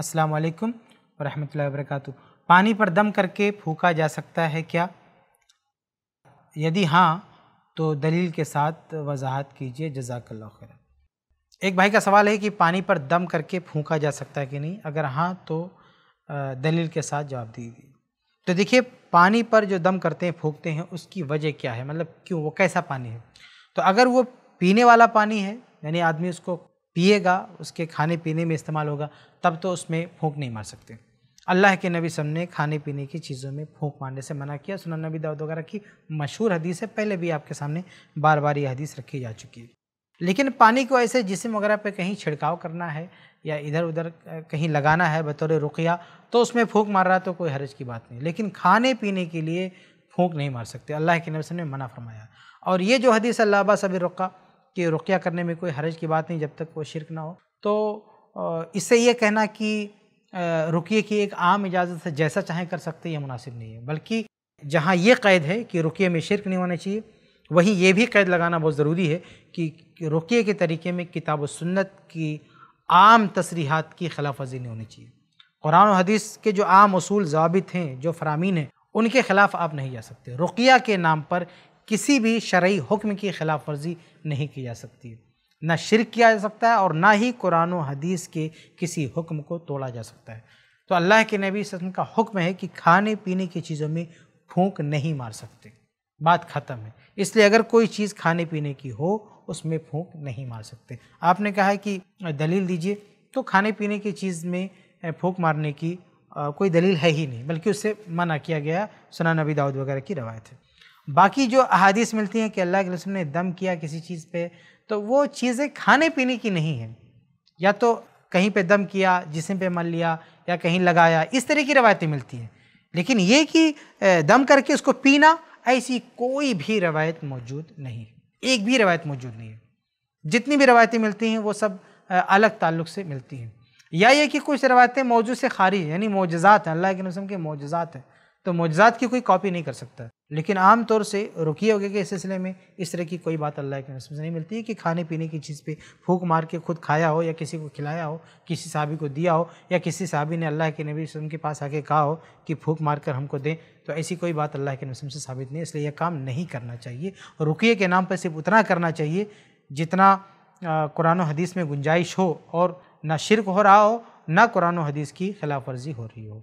अस्सलाम वालेकुम रहमतुल्लाहि वबरकatuh पानी पर दम करके फूका जा सकता है क्या यदि हाँ तो दलील के साथ वजाहत कीजिए जजाकल्ला खैर एक भाई का सवाल है कि पानी पर दम करके फूका जा सकता है कि नहीं अगर हाँ तो दलील के साथ जवाब दीजिए तो देखिए पानी पर जो दम करते हैं फूकते हैं उसकी वजह क्या है मतलब क्यों वो कैसा पानी है तो अगर वो पीने वाला पानी है यानी आदमी उसको पिएगा उसके खाने पीने में इस्तेमाल होगा तब तो उसमें फूक नहीं मार सकते अल्लाह के नबी सब ने खाने पीने की चीज़ों में फूक मारने से मना किया सुना नबी दाऊद वगैरह की मशहूर हदीस है पहले भी आपके सामने बार बार ये हदीस रखी जा चुकी है लेकिन पानी को ऐसे जिसम वगैरह पे कहीं छिड़काव करना है या इधर उधर कहीं लगाना है बतौर रुकिया तो उसमें फूक मार रहा तो कोई हरज की बात नहीं लेकिन खाने पीने के लिए फूक नहीं मार सकते अल्लाह के नबी सब ने मना फरमाया और ये जो हदीस अल्लाह सबी रुका कि रुकिया करने में कोई हरज की बात नहीं जब तक वो शिरक ना हो तो इससे ये कहना कि रुकिए की एक आम इजाज़त से जैसा चाहें कर सकते ये मुनासिब नहीं है बल्कि जहाँ ये कैद है कि रुकिए में शिरक नहीं होना चाहिए वहीं ये भी कैद लगाना बहुत ज़रूरी है कि रुकिए के तरीके में किताब सुन्नत की आम तसरीहत की खिलाफ वर्जी नहीं होनी चाहिए कुरान और हदीस के जो आम असूल जवाबित हैं जो फरामीन हैं उनके ख़िलाफ़ आप नहीं जा सकते रुकिया के नाम पर किसी भी शर्य हुक्म की खिलाफ वर्जी नहीं की जा सकती ना शिर किया जा सकता है और ना ही कुरान हदीस के किसी हुक्म को तोड़ा जा सकता है तो अल्लाह के नबी वसम का हुक्म है कि खाने पीने की चीज़ों में फूंक नहीं मार सकते बात ख़त्म है इसलिए अगर कोई चीज़ खाने पीने की हो उसमें फूंक नहीं मार सकते आपने कहा है कि दलील दीजिए तो खाने पीने की चीज़ में फूंक मारने की कोई दलील है ही नहीं बल्कि उससे मना किया गया सुना नबी दाऊद वगैरह की रवायत है बाकी जो अहादीस मिलती हैं कि अल्लाह के रसूल ने दम किया किसी चीज़ पे तो वो चीज़ें खाने पीने की नहीं हैं या तो कहीं पे दम किया जिसम पे मल लिया या कहीं लगाया इस तरह की रवायतें मिलती हैं लेकिन ये कि दम करके उसको पीना ऐसी कोई भी रवायत मौजूद नहीं एक भी रवायत मौजूद नहीं है जितनी भी रवायतें मिलती हैं वो सब अलग ताल्लुक से मिलती हैं या ये कि कुछ रवायतें मौजूद से खारिज यानी मोजात हैं अल्लाह के नसम के मोजात हैं तो मुजजात की कोई कॉपी नहीं कर सकता लेकिन आम तौर से रुकिए होगी के सिलसिले में इस तरह की कोई बात अल्लाह के नस्म से नहीं मिलती है कि खाने पीने की चीज़ पे फूक मार के खुद खाया हो या किसी को खिलाया हो किसी साहबी को दिया हो या किसी साहबी ने अल्लाह के नबी वसम के पास आके कहा हो कि फूक मार कर हमको दें तो ऐसी कोई बात अल्लाह के नस्म से साबित नहीं इसलिए यह काम नहीं करना चाहिए रुकिए के नाम पर सिर्फ उतना करना चाहिए जितना कुरान हदीस में गुंजाइश हो और ना शिरक हो रहा हो ना कुरान हदीस की खिलाफ वर्जी हो रही हो